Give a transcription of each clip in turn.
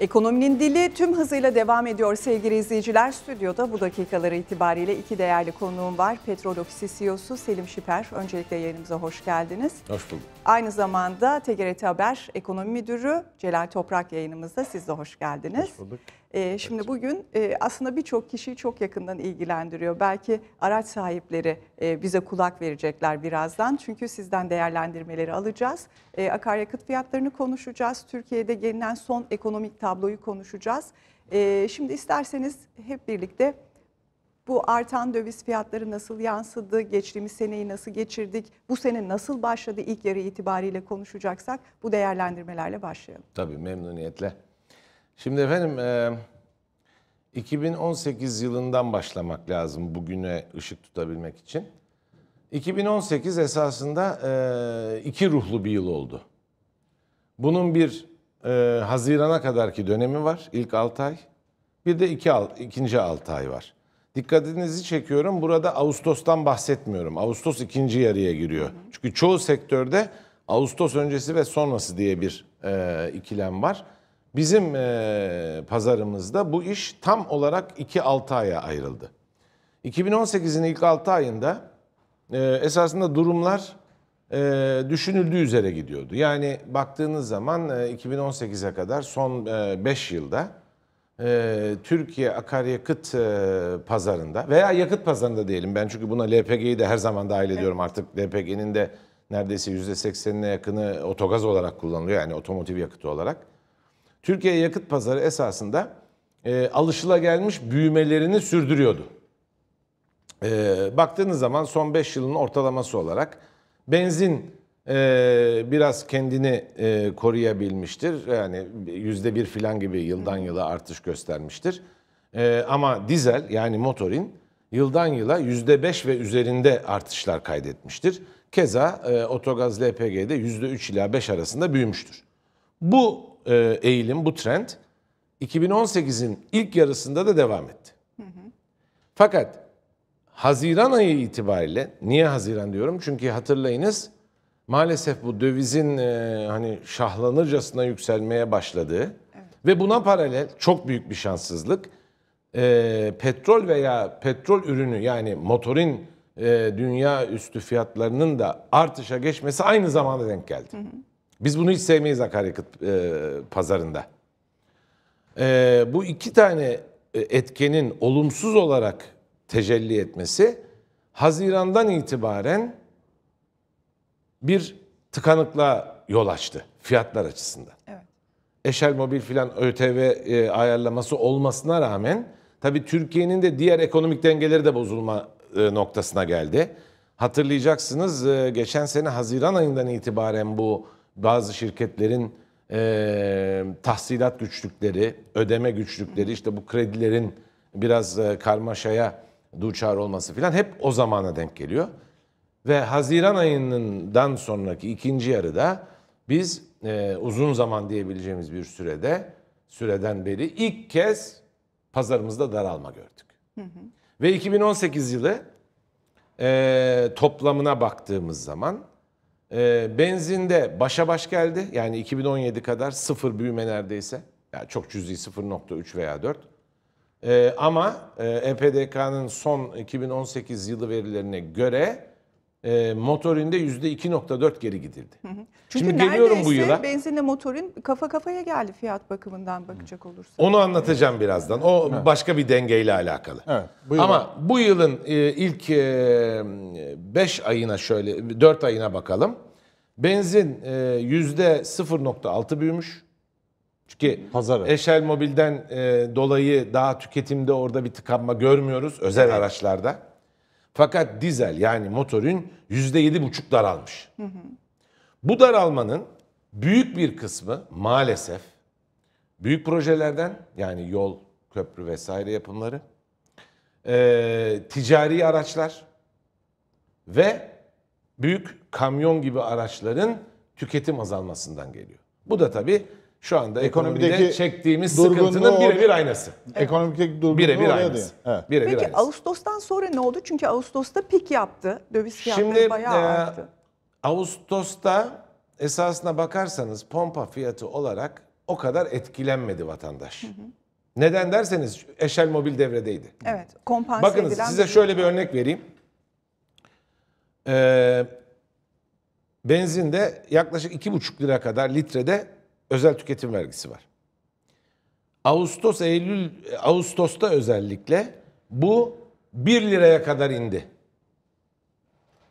Ekonominin dili tüm hızıyla devam ediyor sevgili izleyiciler. Stüdyoda bu dakikaları itibariyle iki değerli konuğum var. Petrol Ofisi CEO'su Selim Şiper. Öncelikle yayınımıza hoş geldiniz. Hoş bulduk. Aynı zamanda TGRT Haber Ekonomi Müdürü Celal Toprak yayınımızda. Siz de hoş geldiniz. Hoş bulduk. Ee, şimdi bugün e, aslında birçok kişiyi çok yakından ilgilendiriyor. Belki araç sahipleri e, bize kulak verecekler birazdan. Çünkü sizden değerlendirmeleri alacağız. E, akaryakıt fiyatlarını konuşacağız. Türkiye'de gelinen son ekonomik tabloyu konuşacağız. şimdi isterseniz hep birlikte bu artan döviz fiyatları nasıl yansıdı, geçtiğimiz seneyi nasıl geçirdik, bu sene nasıl başladı ilk yarı itibariyle konuşacaksak bu değerlendirmelerle başlayalım. Tabii memnuniyetle. Şimdi efendim e, 2018 yılından başlamak lazım bugüne ışık tutabilmek için. 2018 esasında e, iki ruhlu bir yıl oldu. Bunun bir e, Haziran'a kadarki dönemi var, ilk 6 ay. Bir de iki, al, ikinci 6 ay var. Dikkatinizi çekiyorum, burada Ağustos'tan bahsetmiyorum. Ağustos ikinci yarıya giriyor. Çünkü çoğu sektörde Ağustos öncesi ve sonrası diye bir e, ikilem var. Bizim e, pazarımızda bu iş tam olarak 2-6 aya ayrıldı. 2018'in ilk 6 ayında e, esasında durumlar e, düşünüldüğü üzere gidiyordu. Yani baktığınız zaman e, 2018'e kadar son 5 e, yılda e, Türkiye akaryakıt e, pazarında veya yakıt pazarında diyelim ben çünkü buna LPG'yi de her zaman dahil ediyorum evet. artık LPG'nin de neredeyse %80'ine yakını otogaz olarak kullanılıyor yani otomotiv yakıtı olarak. Türkiye yakıt pazarı esasında e, alışılagelmiş büyümelerini sürdürüyordu. E, baktığınız zaman son 5 yılın ortalaması olarak benzin e, biraz kendini e, koruyabilmiştir. Yani yüzde bir filan gibi yıldan yıla artış göstermiştir. E, ama dizel yani motorin yıldan yıla yüzde beş ve üzerinde artışlar kaydetmiştir. Keza e, otogaz LPG'de yüzde üç ila beş arasında büyümüştür. Bu e, eğilim, bu trend 2018'in ilk yarısında da devam etti. Fakat Haziran ayı itibariyle, niye Haziran diyorum? Çünkü hatırlayınız maalesef bu dövizin e, hani şahlanırcasına yükselmeye başladığı evet. ve buna paralel çok büyük bir şanssızlık e, petrol veya petrol ürünü yani motorin e, dünya üstü fiyatlarının da artışa geçmesi aynı zamanda denk geldi. Hı hı. Biz bunu hiç sevmeyiz akaryakıt e, pazarında. E, bu iki tane e, etkenin olumsuz olarak tecelli etmesi Haziran'dan itibaren bir tıkanıklığa yol açtı fiyatlar açısından. Evet. Eşel Mobil filan ÖTV e, ayarlaması olmasına rağmen tabii Türkiye'nin de diğer ekonomik dengeleri de bozulma e, noktasına geldi. Hatırlayacaksınız e, geçen sene Haziran ayından itibaren bu bazı şirketlerin e, tahsilat güçlükleri, ödeme güçlükleri, işte bu kredilerin biraz e, karmaşaya duçar olması filan hep o zamana denk geliyor. Ve Haziran ayından sonraki ikinci yarıda biz e, uzun zaman diyebileceğimiz bir sürede, süreden beri ilk kez pazarımızda daralma gördük. Hı hı. Ve 2018 yılı e, toplamına baktığımız zaman ee, benzinde başa baş geldi. Yani 2017 kadar sıfır büyüme neredeyse. Yani çok cüzi 0.3 veya 4. E, ee, ama e, EPDK'nın son 2018 yılı verilerine göre e, motorinde %2.4 geri gidildi. Hı hı. Çünkü Şimdi geliyorum bu yıla. benzinle motorin kafa kafaya geldi fiyat bakımından bakacak olursak. Onu anlatacağım birazdan. O evet. başka bir dengeyle alakalı. Evet, Ama bu yılın e, ilk 5 e, ayına şöyle 4 ayına bakalım. Benzin e, %0.6 büyümüş. Çünkü Pazarı. Eşel Mobil'den e, dolayı daha tüketimde orada bir tıkanma görmüyoruz özel evet. araçlarda. Fakat dizel yani motorun %7,5 daralmış. Hı hı. Bu daralmanın büyük bir kısmı maalesef büyük projelerden yani yol, köprü vesaire yapımları, e, ticari araçlar ve büyük kamyon gibi araçların tüketim azalmasından geliyor. Bu da tabii şu anda ekonomideki ekonomide çektiğimiz sıkıntının birebir aynası. Evet. Ekonomideki durgunluğu birebir aynası. Evet. Birebir Peki aynısı. Ağustos'tan sonra ne oldu? Çünkü Ağustos'ta pik yaptı. Döviz fiyatları Şimdi, bayağı e, arttı. Ağustos'ta esasına bakarsanız pompa fiyatı olarak o kadar etkilenmedi vatandaş. Hı hı. Neden derseniz Eşel Mobil devredeydi. Evet. Kompanse Bakınız edilen size bir şöyle bir örnek vereyim. Ee, benzinde yaklaşık 2,5 lira kadar litrede özel tüketim vergisi var. Ağustos Eylül Ağustos'ta özellikle bu 1 liraya kadar indi.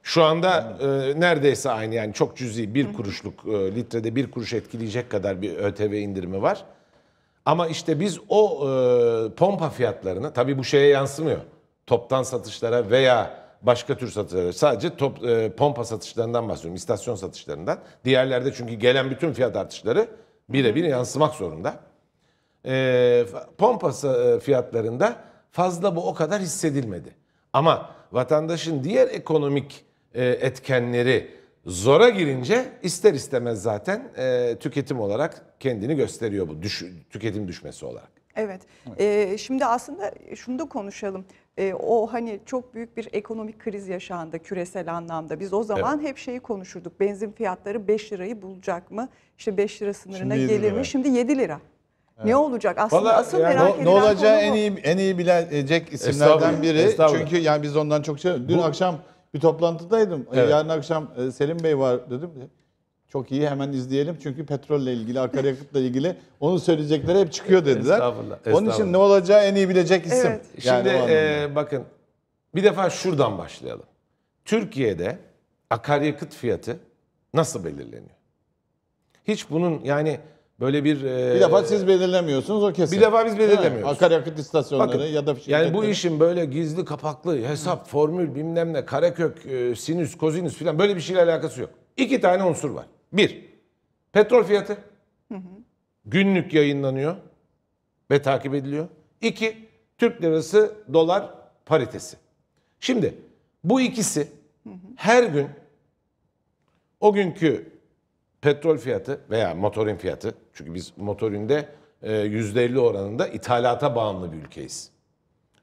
Şu anda e, neredeyse aynı yani çok cüzi bir kuruşluk e, litrede bir kuruş etkileyecek kadar bir ÖTV indirimi var. Ama işte biz o e, pompa fiyatlarını tabii bu şeye yansımıyor. Toptan satışlara veya başka tür satışlara sadece top, e, pompa satışlarından bahsediyorum istasyon satışlarından. Diğerlerde çünkü gelen bütün fiyat artışları birebir yansımak zorunda. Ee, e, pompa fiyatlarında fazla bu o kadar hissedilmedi. Ama vatandaşın diğer ekonomik e, etkenleri zora girince ister istemez zaten e, tüketim olarak kendini gösteriyor bu düş, tüketim düşmesi olarak. Evet. evet. Ee, şimdi aslında şunu da konuşalım e, o hani çok büyük bir ekonomik kriz yaşandı küresel anlamda. Biz o zaman evet. hep şeyi konuşurduk. Benzin fiyatları 5 lirayı bulacak mı? İşte 5 lira sınırına gelir mi? Şimdi 7 lira. Evet. Ne olacak? Aslında Vallahi asıl yani merak no, edilen ne olacağı en iyi en iyi bilecek isimlerden biri. Çünkü yani biz ondan çok şey. Dün Bu, akşam bir toplantıdaydım. Evet. Yarın akşam e, Selim Bey var dedim. Çok iyi hemen izleyelim çünkü petrolle ilgili, akaryakıtla ilgili onu söyleyecekler hep çıkıyor dediler. Estağfurullah, estağfurullah. Onun için ne olacağı en iyi bilecek isim. Evet. Yani Şimdi e, bakın bir defa şuradan başlayalım. Türkiye'de akaryakıt fiyatı nasıl belirleniyor? Hiç bunun yani böyle bir... E, Bir defa siz belirlemiyorsunuz o kesin. Bir defa biz belirlemiyoruz. Ha, Akaryakıt istasyonları Bakın, ya da Yani bu işin böyle gizli kapaklı hesap, formül bilmem ne, karekök, e, sinüs, kozinüs falan böyle bir şeyle alakası yok. İki tane unsur var. Bir, petrol fiyatı hı hı. günlük yayınlanıyor ve takip ediliyor. İki, Türk lirası dolar paritesi. Şimdi bu ikisi her gün o günkü petrol fiyatı veya motorin fiyatı çünkü biz motorinde e, yüzde %50 oranında ithalata bağımlı bir ülkeyiz.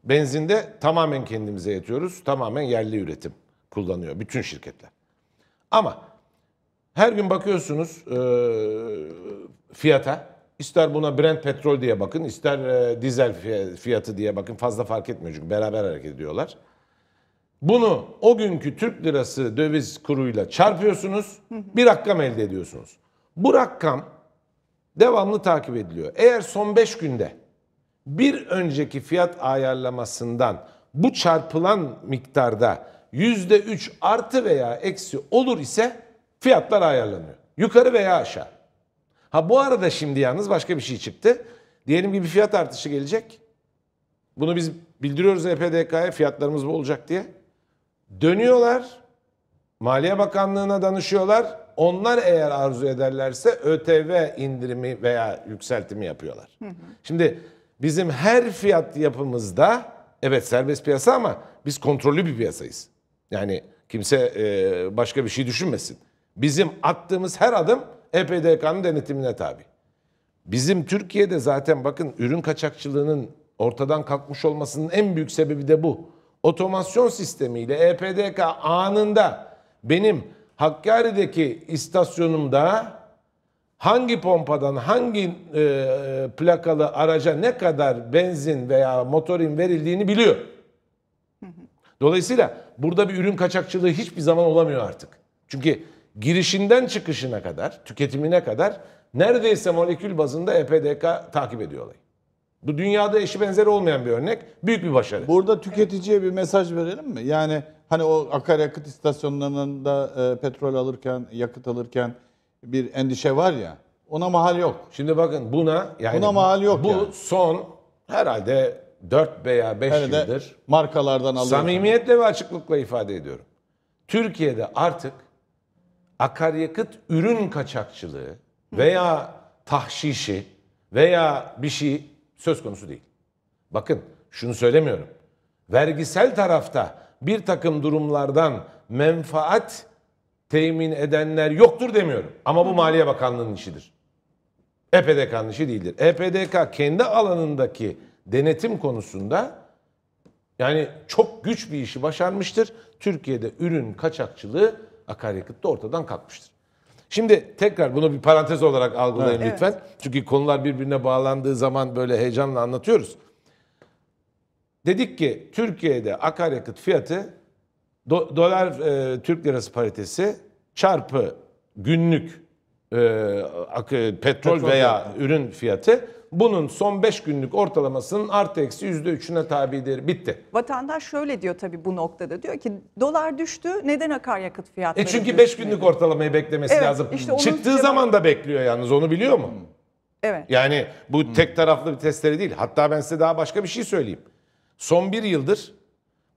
Benzinde tamamen kendimize yetiyoruz. Tamamen yerli üretim kullanıyor bütün şirketler. Ama her gün bakıyorsunuz e, fiyata. İster buna Brent petrol diye bakın, ister e, dizel fiyatı diye bakın. Fazla fark etmiyor çünkü beraber hareket ediyorlar. Bunu o günkü Türk lirası döviz kuruyla çarpıyorsunuz. Bir rakam elde ediyorsunuz. Bu rakam devamlı takip ediliyor. Eğer son 5 günde bir önceki fiyat ayarlamasından bu çarpılan miktarda %3 artı veya eksi olur ise Fiyatlar ayarlanıyor. Yukarı veya aşağı. Ha bu arada şimdi yalnız başka bir şey çıktı. Diyelim ki bir fiyat artışı gelecek. Bunu biz bildiriyoruz EPDK'ya fiyatlarımız bu olacak diye. Dönüyorlar. Maliye Bakanlığı'na danışıyorlar. Onlar eğer arzu ederlerse ÖTV indirimi veya yükseltimi yapıyorlar. Hı hı. Şimdi bizim her fiyat yapımızda evet serbest piyasa ama biz kontrollü bir piyasayız. Yani kimse e, başka bir şey düşünmesin. Bizim attığımız her adım EPDK'nın denetimine tabi. Bizim Türkiye'de zaten bakın ürün kaçakçılığının ortadan kalkmış olmasının en büyük sebebi de bu. Otomasyon sistemiyle EPDK anında benim Hakkari'deki istasyonumda hangi pompadan hangi e, e plakalı araca ne kadar benzin veya motorin verildiğini biliyor. Dolayısıyla burada bir ürün kaçakçılığı hiçbir zaman olamıyor artık. Çünkü girişinden çıkışına kadar, tüketimine kadar neredeyse molekül bazında EPDK takip ediyor olayı. Bu dünyada eşi benzeri olmayan bir örnek. Büyük bir başarı. Burada tüketiciye bir mesaj verelim mi? Yani hani o akaryakıt istasyonlarında e, petrol alırken, yakıt alırken bir endişe var ya. Ona mahal yok. Şimdi bakın buna yani buna mahal yok bu yani. son herhalde 4 veya 5 herhalde yıldır markalardan alıyor. Samimiyetle ve açıklıkla ifade ediyorum. Türkiye'de artık akaryakıt ürün kaçakçılığı veya tahşişi veya bir şey söz konusu değil. Bakın şunu söylemiyorum. Vergisel tarafta bir takım durumlardan menfaat temin edenler yoktur demiyorum. Ama bu Maliye Bakanlığı'nın işidir. EPDK'nın işi değildir. EPDK kendi alanındaki denetim konusunda yani çok güç bir işi başarmıştır. Türkiye'de ürün kaçakçılığı akaryakıt da ortadan kalkmıştır. Şimdi tekrar bunu bir parantez olarak algılayın evet. lütfen. Çünkü konular birbirine bağlandığı zaman böyle heyecanla anlatıyoruz. Dedik ki Türkiye'de akaryakıt fiyatı do, dolar e, Türk lirası paritesi çarpı günlük e, petrol, petrol veya ürün fiyatı bunun son 5 günlük ortalamasının artı eksi %3'üne tabidir. Bitti. Vatandaş şöyle diyor tabii bu noktada. Diyor ki dolar düştü neden akaryakıt fiyatları E çünkü 5 günlük ortalamayı beklemesi Evet, lazım. işte Çıktığı cevabı- zaman da bekliyor yalnız onu biliyor mu? Evet. Yani bu tek taraflı bir testere değil. Hatta ben size daha başka bir şey söyleyeyim. Son bir yıldır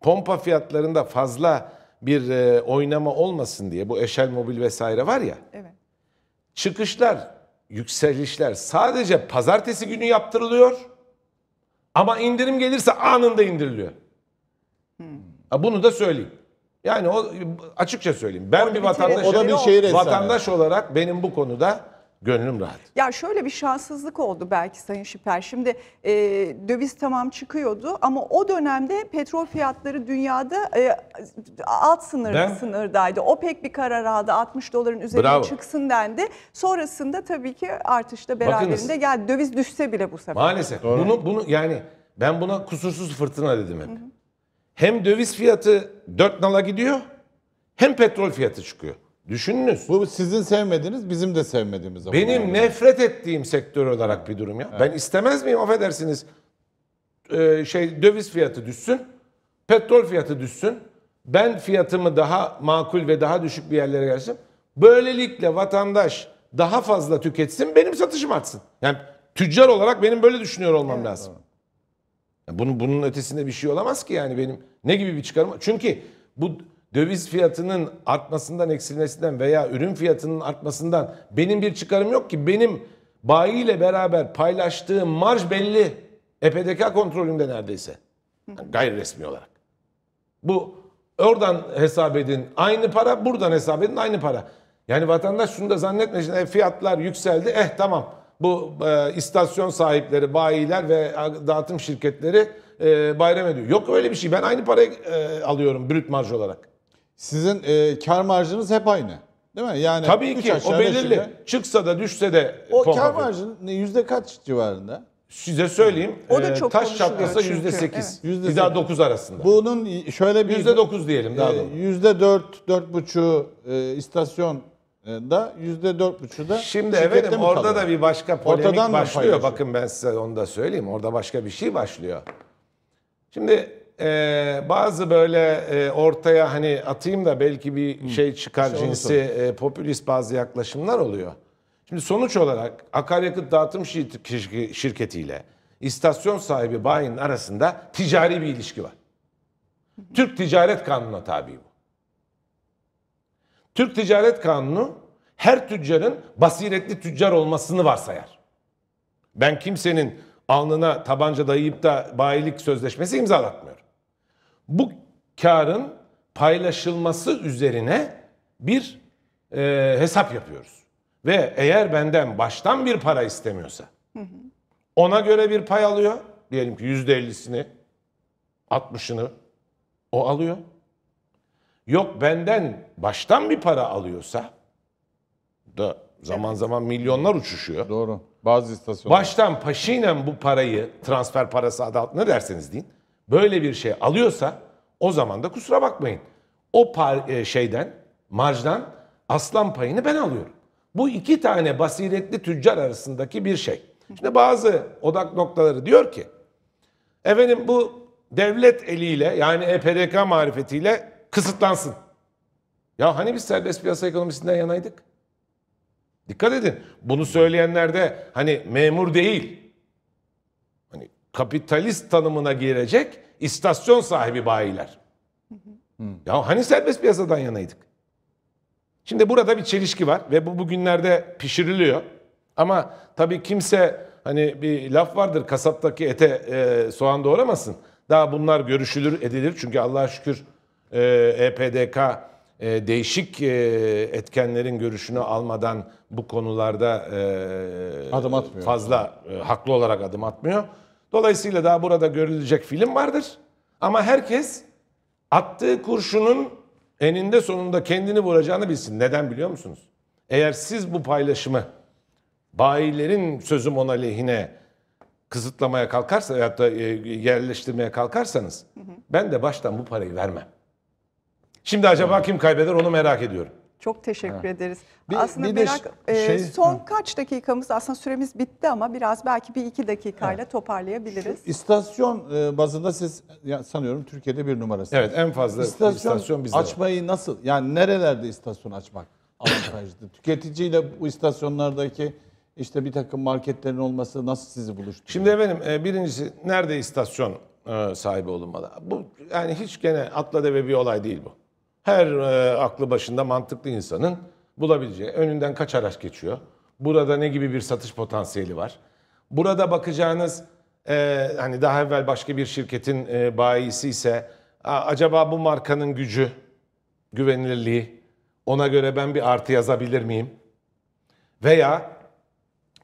pompa fiyatlarında fazla bir e, oynama olmasın diye bu eşel mobil vesaire var ya. Evet. Çıkışlar yükselişler sadece pazartesi günü yaptırılıyor. Ama indirim gelirse anında indiriliyor. Hmm. Bunu da söyleyeyim. Yani o açıkça söyleyeyim. Ben o bir vatandaş, o da bir şehir vatandaş olarak benim bu konuda Gönlüm rahat. Ya şöyle bir şanssızlık oldu belki Sayın Şiper. Şimdi e, döviz tamam çıkıyordu ama o dönemde petrol fiyatları dünyada e, alt sınır, ne? sınırdaydı. OPEC bir karar aldı 60 doların üzerine Bravo. çıksın dendi. Sonrasında tabii ki artışta beraberinde Bakınız. geldi. Döviz düşse bile bu sefer. Maalesef. Doğru. Bunu, bunu yani ben buna kusursuz fırtına dedim hep. Hı hı. Hem döviz fiyatı 4 nala gidiyor hem petrol fiyatı çıkıyor. Düşününüz. Bu sizin sevmediğiniz, bizim de sevmediğimiz. Benim yani. nefret ettiğim sektör olarak bir durum ya. Evet. Ben istemez miyim affedersiniz ee, şey döviz fiyatı düşsün, petrol fiyatı düşsün. Ben fiyatımı daha makul ve daha düşük bir yerlere gelsin. Böylelikle vatandaş daha fazla tüketsin, benim satışım artsın. Yani tüccar olarak benim böyle düşünüyor olmam evet, lazım. Evet. Bunun bunun ötesinde bir şey olamaz ki yani benim ne gibi bir çıkarım? Çünkü bu döviz fiyatının artmasından, eksilmesinden veya ürün fiyatının artmasından benim bir çıkarım yok ki. Benim bayiyle beraber paylaştığım marj belli. EPDK kontrolünde neredeyse. Yani gayri resmi olarak. Bu oradan hesap edin aynı para, buradan hesap edin aynı para. Yani vatandaş şunu da zannetmesin. E, fiyatlar yükseldi. Eh tamam. Bu e, istasyon sahipleri, bayiler ve e, dağıtım şirketleri e, bayram ediyor. Yok öyle bir şey. Ben aynı parayı e, alıyorum brüt marj olarak. Sizin e, kar marjınız hep aynı. Değil mi? Yani Tabii ki o belirli. Şimdi, Çıksa da düşse de o kar marjı yüzde kaç civarında? Size söyleyeyim. O da e, çok taş çatlasa yüzde sekiz. Yüzde daha dokuz arasında. Bunun şöyle bir... Yüzde dokuz diyelim daha e, doğru. Yüzde dört, dört buçu e, istasyon da yüzde dört buçu da Şimdi evet, orada kalıyor? da bir başka polemik Ortadan başlıyor. Bakın ben size onu da söyleyeyim. Orada başka bir şey başlıyor. Şimdi e, bazı böyle e, ortaya hani atayım da belki bir şey çıkar İşte cinsi e, popülist bazı yaklaşımlar oluyor. Şimdi sonuç olarak akaryakıt dağıtım şir- şir- şirketiyle istasyon sahibi bayinin arasında ticari bir ilişki var. Türk Ticaret Kanunu'na tabi bu. Türk Ticaret Kanunu her tüccarın basiretli tüccar olmasını varsayar. Ben kimsenin alnına tabanca dayayıp da bayilik sözleşmesi imzalatmıyorum bu karın paylaşılması üzerine bir e, hesap yapıyoruz. Ve eğer benden baştan bir para istemiyorsa ona göre bir pay alıyor. Diyelim ki yüzde ellisini, altmışını o alıyor. Yok benden baştan bir para alıyorsa da zaman zaman milyonlar uçuşuyor. Doğru. Bazı istasyonlar. Baştan paşinen bu parayı transfer parası adı altında derseniz deyin böyle bir şey alıyorsa o zaman da kusura bakmayın. O par- e, şeyden, marjdan aslan payını ben alıyorum. Bu iki tane basiretli tüccar arasındaki bir şey. Şimdi bazı odak noktaları diyor ki, efendim bu devlet eliyle yani EPDK marifetiyle kısıtlansın. Ya hani biz serbest piyasa ekonomisinden yanaydık? Dikkat edin. Bunu söyleyenler de hani memur değil, kapitalist tanımına girecek istasyon sahibi bayiler. Ya hani serbest piyasadan yanaydık? Şimdi burada bir çelişki var ve bu bugünlerde pişiriliyor. Ama tabii kimse hani bir laf vardır kasaptaki ete e, soğan doğramasın. Daha bunlar görüşülür edilir. Çünkü Allah'a şükür e, EPDK e, değişik e, etkenlerin görüşünü almadan bu konularda e, adım atmıyor. fazla e, haklı olarak adım atmıyor. Dolayısıyla daha burada görülecek film vardır. Ama herkes attığı kurşunun eninde sonunda kendini vuracağını bilsin. Neden biliyor musunuz? Eğer siz bu paylaşımı bayilerin sözüm ona lehine kısıtlamaya kalkarsa ya da e, yerleştirmeye kalkarsanız ben de baştan bu parayı vermem. Şimdi acaba kim kaybeder onu merak ediyorum. Çok teşekkür evet. ederiz. Bir, aslında bir merak e, şey, son ha. kaç dakikamız aslında süremiz bitti ama biraz belki bir iki dakikayla evet. toparlayabiliriz. Şu istasyon e, bazında siz ya sanıyorum Türkiye'de bir numarası. Evet en fazla istasyon, istasyon bizde. Açmayı var. nasıl yani nerelerde istasyon açmak avantajlı? Tüketiciyle bu istasyonlardaki işte bir takım marketlerin olması nasıl sizi buluşturuyor? Şimdi efendim e, birincisi nerede istasyon e, sahibi olunmalı? Bu yani hiç gene atla deve bir olay değil bu her e, aklı başında mantıklı insanın bulabileceği. Önünden kaç araç geçiyor? Burada ne gibi bir satış potansiyeli var? Burada bakacağınız e, hani daha evvel başka bir şirketin e, bayisi ise acaba bu markanın gücü, güvenilirliği ona göre ben bir artı yazabilir miyim? Veya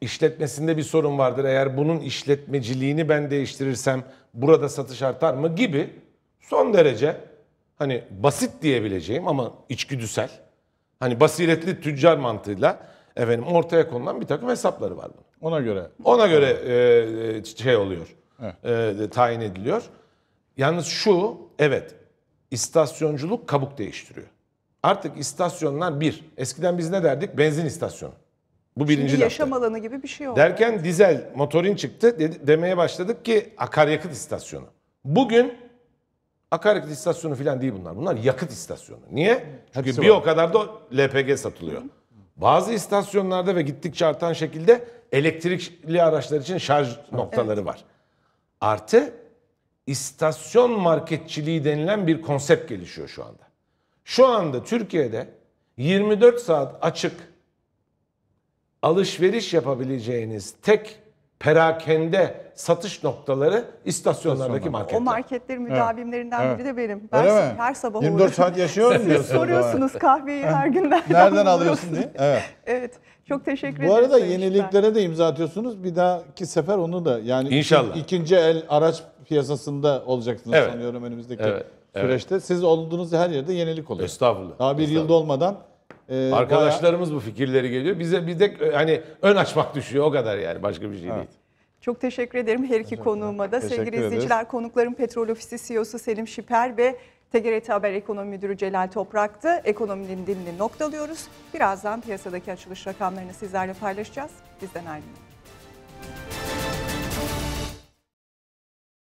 işletmesinde bir sorun vardır. Eğer bunun işletmeciliğini ben değiştirirsem burada satış artar mı gibi son derece hani basit diyebileceğim ama içgüdüsel hani basiretli tüccar mantığıyla efendim ortaya konulan bir takım hesapları var bunun. Ona göre. Ona göre e, e şey oluyor. Evet. E, tayin ediliyor. Yalnız şu evet istasyonculuk kabuk değiştiriyor. Artık istasyonlar bir. Eskiden biz ne derdik? Benzin istasyonu. Bu birinci Şimdi yaşam alanı gibi bir şey oldu. Derken dizel motorin çıktı. De demeye başladık ki akaryakıt istasyonu. Bugün Akaryakıt istasyonu falan değil bunlar. Bunlar yakıt istasyonu. Niye? Çünkü bir o kadar da LPG satılıyor. Bazı istasyonlarda ve gittikçe artan şekilde elektrikli araçlar için şarj noktaları var. Artı istasyon marketçiliği denilen bir konsept gelişiyor şu anda. Şu anda Türkiye'de 24 saat açık alışveriş yapabileceğiniz tek perakende satış noktaları istasyonlardaki marketler. O marketler müdavimlerinden evet. biri de benim. Ben Öyle mi? Şey, her sabah 24 saat yaşıyorum diyorsunuz. soruyorsunuz kahveyi her gün nereden, nereden alıyorsun diye. Evet. evet. Çok teşekkür ederim. Bu arada yeniliklere ben. de imza atıyorsunuz. Bir dahaki sefer onu da yani İnşallah. ikinci el araç piyasasında olacaksınız evet. sanıyorum önümüzdeki evet. süreçte. Evet. Siz olduğunuz her yerde yenilik oluyor. Estağfurullah. Daha bir Estağfurullah. yılda olmadan ee, Arkadaşlarımız bayağı... bu fikirleri geliyor. Bize bir de hani ön açmak düşüyor o kadar yani başka bir şey evet. değil. Çok teşekkür ederim her iki konuğuma da. Teşekkür Sevgili izleyiciler konuklarım Petrol Ofisi CEO'su Selim Şiper ve TGRT Haber Ekonomi Müdürü Celal Toprak'tı. Ekonominin dilini noktalıyoruz. Birazdan piyasadaki açılış rakamlarını sizlerle paylaşacağız. Bizden ayrılmayın.